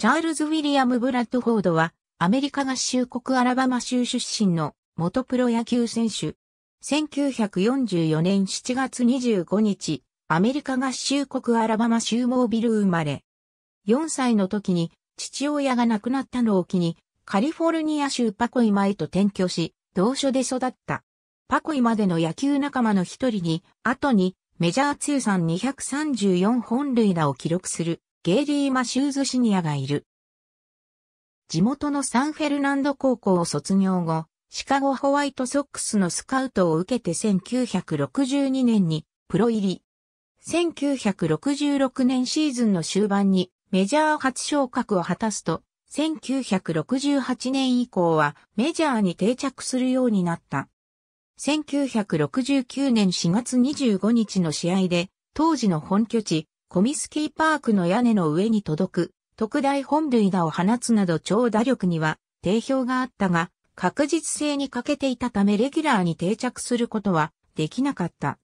チャールズ・ウィリアム・ブラッドフォードは、アメリカ合衆国アラバマ州出身の元プロ野球選手。1944年7月25日、アメリカ合衆国アラバマ州モービル生まれ。4歳の時に父親が亡くなったのを機に、カリフォルニア州パコイマへと転居し、同所で育った。パコイまでの野球仲間の一人に、後にメジャー通算234本塁打を記録するゲイリー・マシューズ・シニアがいる。地元のサンフェルナンド高校を卒業後、シカゴホワイトソックスのスカウトを受けて1962年にプロ入り。1966年シーズンの終盤にメジャー初昇格を果たすと、1968年以降はメジャーに定着するようになった。1969年4月25日の試合で、当時の本拠地、コミスキーパークの屋根の上に届く特大本塁打を放つなど超打力には定評があったが、確実性に欠けていたためレギュラーに定着することはできなかった。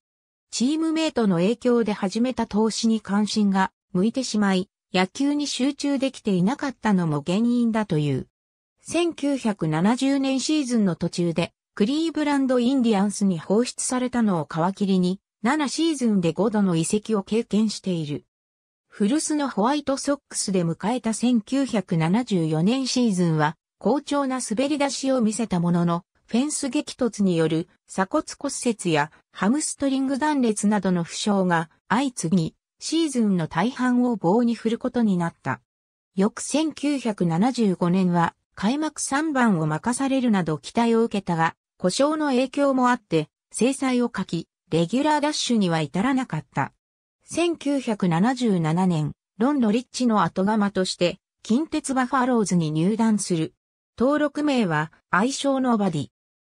チームメイトの影響で始めた投資に関心が向いてしまい、野球に集中できていなかったのも原因だという。1970年シーズンの途中で、クリーブランド・インディアンスに放出されたのを皮切りに、7シーズンで5度の移籍を経験している。古巣のホワイトソックスで迎えた1974年シーズンは、好調な滑り出しを見せたものの、フェンス激突による鎖骨骨折やハムストリング断裂などの負傷が相次ぎ、シーズンの大半を棒に振ることになった。翌1975年は開幕3番を任されるなど期待を受けたが、故障の影響もあって、制裁を書き、レギュラーダッシュには至らなかった。1977年、ロン・ノリッチの後釜として、近鉄バファローズに入団する。登録名は、愛称のバディ。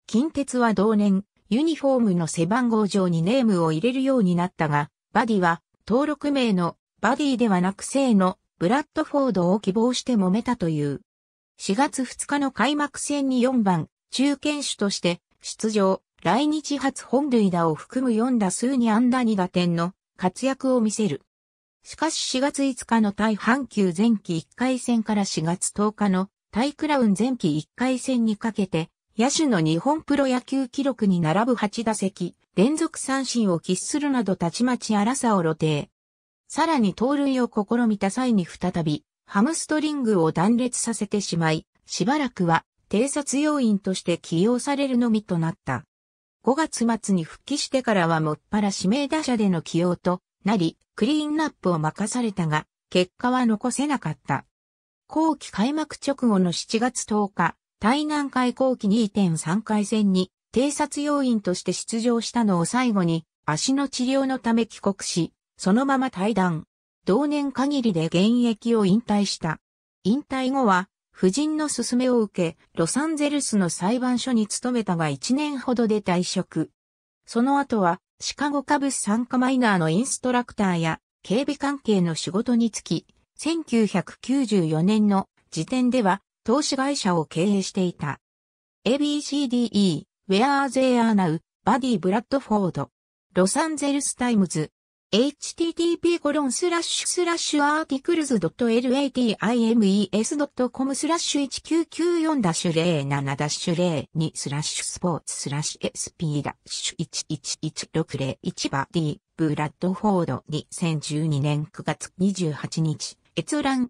近鉄は同年、ユニフォームの背番号上にネームを入れるようになったが、バディは、登録名のバディではなく姓のブラッドフォードを希望して揉めたという。4月2日の開幕戦に4番、中堅手として出場。来日初本塁打を含む4打数に安打2打点の活躍を見せる。しかし4月5日の対阪急前期1回戦から4月10日の対クラウン前期1回戦にかけて、野手の日本プロ野球記録に並ぶ8打席、連続三振を喫するなどたちまち荒さを露呈。さらに盗塁を試みた際に再び、ハムストリングを断裂させてしまい、しばらくは偵察要員として起用されるのみとなった。5月末に復帰してからはもっぱら指名打者での起用となり、クリーンナップを任されたが、結果は残せなかった。後期開幕直後の7月10日、対南海後期2.3回戦に偵察要員として出場したのを最後に足の治療のため帰国し、そのまま退団。同年限りで現役を引退した。引退後は夫人の勧めを受け、ロサンゼルスの裁判所に勤めたが1年ほどで退職。その後は、シカゴ株参加マイナーのインストラクターや警備関係の仕事につき、1994年の時点では投資会社を経営していた。ABCDE, Where They Are Now, バディ・ブラッドフォード。ロサンゼルス・タイムズ、http コロンスラッシュスラッシュアーティクルズ .latimes.com スラッシュ1994ダッシュ07ダッシュ02スラッシュスポーツスラッシュ SP ダッシュ11160バディブラッドフォード2012年9月28日閲覧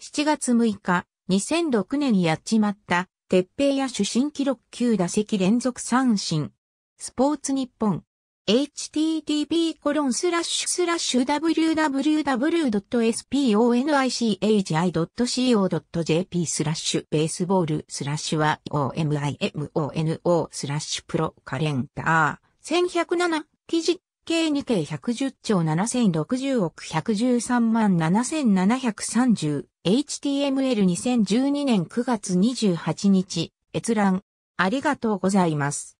7月6日2006年やっちまった鉄平や主審記録9打席連続三振スポーツ日本 http://www.sponichi.co.jp スラッシュベースボールスラッシュは omimono スラッシュプロカレンダー1107記事計2計110兆7060億113万7730 HTML2012 年9月28日閲覧ありがとうございます。